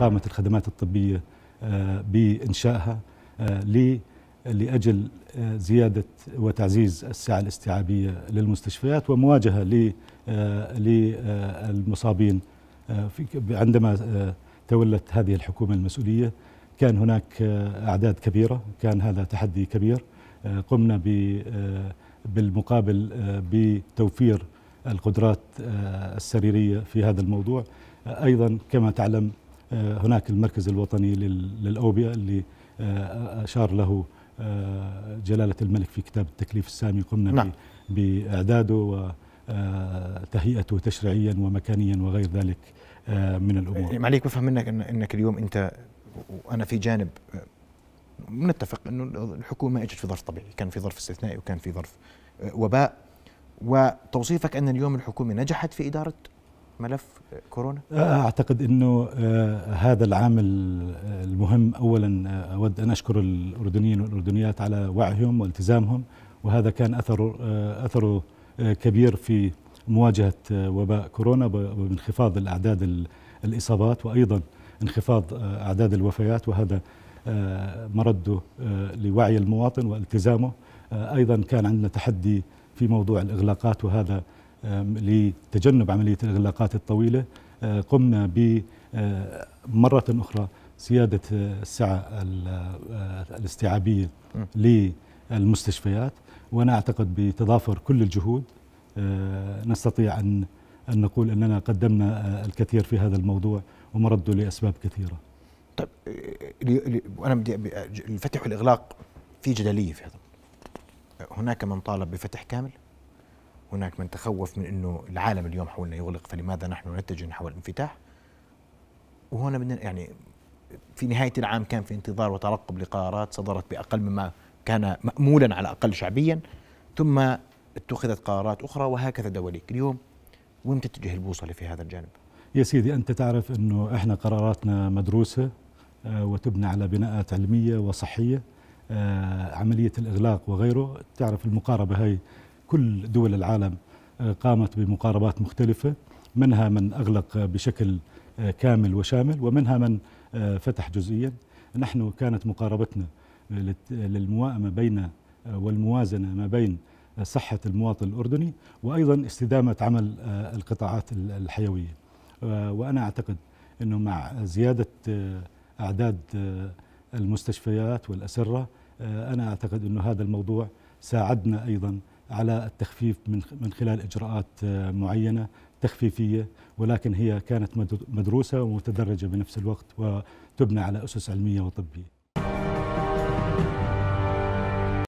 قامت الخدمات الطبية آه، بإنشائها آه، لأجل آه، زيادة وتعزيز السعة الاستيعابية للمستشفيات ومواجهة للمصابين عندما تولت هذه الحكومة المسؤولية كان هناك أعداد كبيرة كان هذا تحدي كبير قمنا بالمقابل بتوفير القدرات السريرية في هذا الموضوع أيضا كما تعلم آه، هناك المركز الوطني للأوبئة اللي آه، أشار له آه، جلالة الملك في كتاب التكليف السامي قمنا نعم. بإعداده وتهيئته تشريعيا ومكانيا وغير ذلك من الأمور إيه، معليك بفهم منك أنك اليوم أنت وأنا في جانب نتفق أنه الحكومة أجت في ظرف طبيعي كان في ظرف استثنائي وكان في ظرف وباء وتوصيفك أن اليوم الحكومة نجحت في إدارة ملف كورونا؟ أه، اعتقد انه أه، هذا العامل أه، المهم اولا اود ان اشكر الاردنيين والاردنيات على وعيهم والتزامهم وهذا كان اثره اثره كبير في مواجهه وباء كورونا بانخفاض الاعداد الاصابات وايضا انخفاض اعداد الوفيات وهذا مرده لوعي المواطن والتزامه ايضا كان عندنا تحدي في موضوع الاغلاقات وهذا لتجنب عملية الإغلاقات الطويلة أه، قمنا بمرة أه، أخرى زيادة أه، السعة الاستيعابية للمستشفيات وأنا أعتقد بتضافر كل الجهود نستطيع أن أن نقول أننا قدمنا الكثير في هذا الموضوع ومرده لأسباب كثيرة طيب أنا بدي الفتح والإغلاق في جدلية في هذا هناك من طالب بفتح كامل هناك من تخوف من انه العالم اليوم حولنا يغلق فلماذا نحن نتجه نحو الانفتاح وهنا بدنا يعني في نهايه العام كان في انتظار وترقب لقرارات صدرت باقل مما كان مامولا على الاقل شعبيا ثم اتخذت قرارات اخرى وهكذا دواليك اليوم وين تتجه البوصله في هذا الجانب يا سيدي انت تعرف انه احنا قراراتنا مدروسه آه، وتبنى على بناءات علميه وصحيه آه، عمليه الاغلاق وغيره تعرف المقاربه هاي كل دول العالم آه، قامت بمقاربات مختلفة منها من أغلق بشكل آه، كامل وشامل ومنها من آه، فتح جزئيا نحن كانت مقاربتنا للموائمة بين والموازنة ما بين صحة المواطن الأردني وأيضا استدامة عمل القطاعات الحيوية وأنا أعتقد أنه مع زيادة أعداد المستشفيات والأسرة أنا أعتقد أنه هذا الموضوع ساعدنا أيضا على التخفيف من من خلال اجراءات آه، معينه تخفيفيه ولكن هي كانت مدروسه ومتدرجه بنفس الوقت وتبنى على اسس علميه وطبيه